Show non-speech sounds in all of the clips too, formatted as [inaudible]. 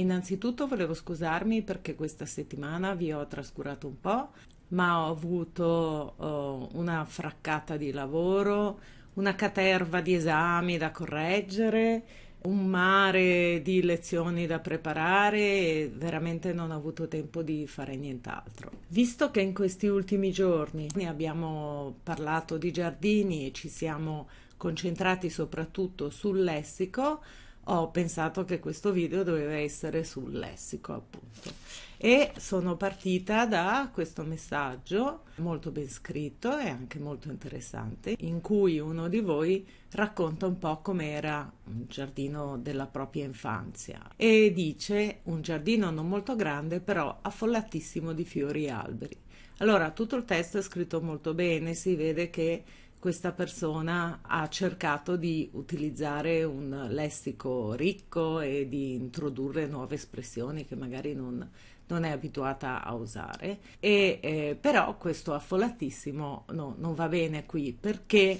innanzitutto volevo scusarmi perché questa settimana vi ho trascurato un po', ma ho avuto oh, una fraccata di lavoro, una caterva di esami da correggere, un mare di lezioni da preparare e veramente non ho avuto tempo di fare nient'altro. Visto che in questi ultimi giorni ne abbiamo parlato di giardini e ci siamo concentrati soprattutto sul lessico, ho pensato che questo video doveva essere sul lessico, appunto. E sono partita da questo messaggio molto ben scritto e anche molto interessante, in cui uno di voi racconta un po' com'era un giardino della propria infanzia e dice un giardino non molto grande, però affollatissimo di fiori e alberi. Allora, tutto il testo è scritto molto bene, si vede che questa persona ha cercato di utilizzare un lessico ricco e di introdurre nuove espressioni che magari non, non è abituata a usare. E, eh, però questo affollatissimo no, non va bene qui perché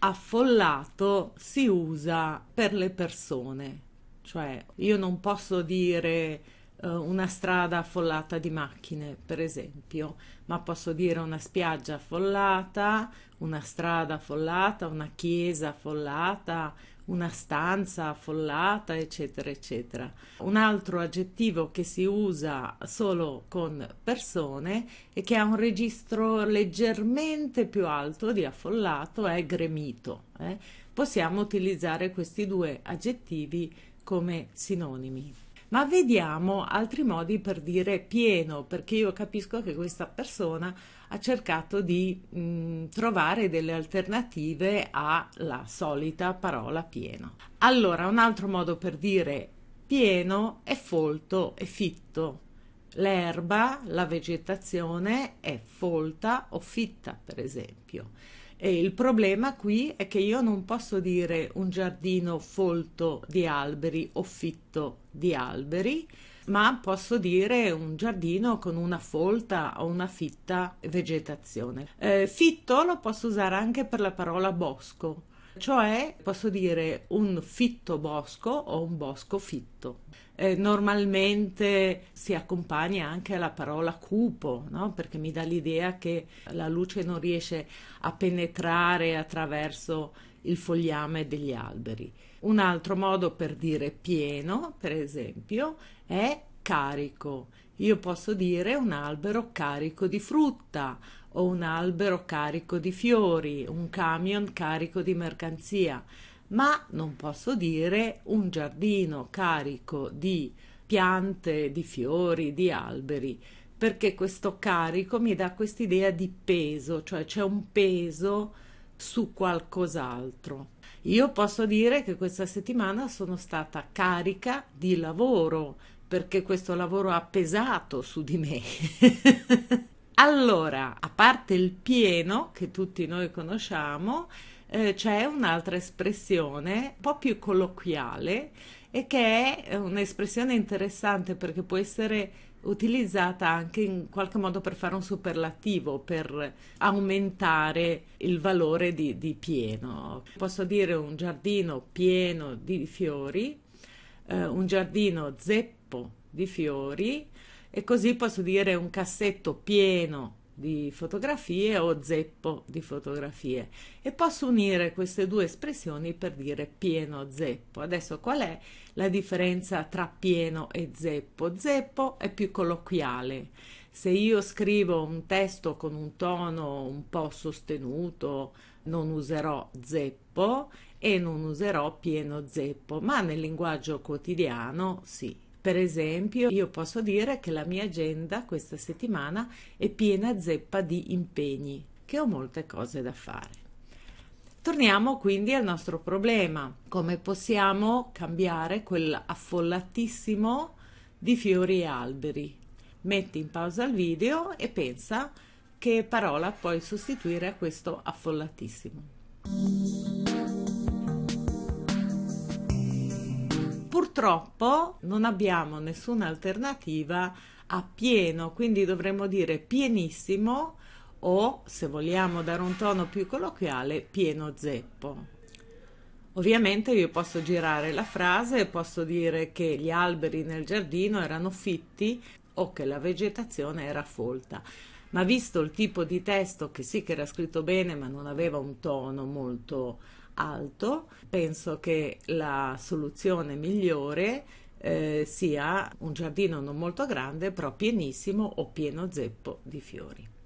affollato si usa per le persone, cioè io non posso dire eh, una strada affollata di macchine, per esempio, ma posso dire una spiaggia affollata, una strada affollata, una chiesa affollata, una stanza affollata, eccetera, eccetera. Un altro aggettivo che si usa solo con persone e che ha un registro leggermente più alto di affollato è gremito. Eh? Possiamo utilizzare questi due aggettivi come sinonimi ma vediamo altri modi per dire pieno, perché io capisco che questa persona ha cercato di mh, mm, trovare delle alternative alla solita parola pieno. Allora, un altro modo per dire pieno è folto e fitto. L'erba, la vegetazione è folta o fitta, per esempio. E il problema qui è che io non posso dire un giardino folto di alberi o fitto di alberi, ma posso dire un giardino con una folta o una fitta vegetazione. Eh, fitto lo posso usare anche per la parola bosco cioè posso dire un fitto bosco o un bosco fitto. Eh, normalmente si accompagna anche alla parola cupo, no? perché mi dà l'idea che la luce non riesce a penetrare attraverso il fogliame degli alberi. Un altro modo per dire pieno, per esempio, è carico io posso dire un albero carico di frutta o un albero carico di fiori, un camion carico di mercanzia, ma non posso dire un giardino carico di piante, di fiori, di alberi, perché questo carico mi dà quest'idea di peso, cioè c'è un peso su qualcos'altro. Io posso dire che questa settimana sono stata carica di lavoro perché questo lavoro ha pesato su di me. [laughs] allora, a parte il pieno che tutti noi conosciamo, eh, c'è un'altra espressione un po' più colloquiale e che è eh, un'espressione interessante perché può essere utilizzata anche in qualche modo per fare un superlativo, per aumentare il valore di, di pieno. Posso dire un giardino pieno di fiori eh, un giardino zeppo di fiori e così posso dire un cassetto pieno di fotografie o zeppo di fotografie e posso unire queste due espressioni per dire pieno zeppo. Adesso qual è la differenza tra pieno e zeppo? Zeppo è più colloquiale. Se io scrivo un testo con un tono un po' sostenuto, non userò zeppo e non userò pieno zeppo, ma nel linguaggio quotidiano sì. Per esempio, io posso dire che la mia agenda questa settimana è piena zeppa di impegni, che ho molte cose da fare. Torniamo quindi al nostro problema, come possiamo cambiare quell'affollatissimo di fiori e alberi. Metti in pausa il video e pensa che parola puoi sostituire a questo affollatissimo. purtroppo non abbiamo nessuna alternativa a pieno, quindi dovremmo dire pienissimo o, se vogliamo dare un tono più colloquiale, pieno zeppo. Ovviamente io posso girare la frase e posso dire che gli alberi nel giardino erano fitti o che la vegetazione era folta. Ma visto il tipo di testo che sì che era scritto bene, ma non aveva un tono molto alto, penso che la soluzione migliore eh, sia un giardino non molto grande, però pienissimo o pieno zeppo di fiori.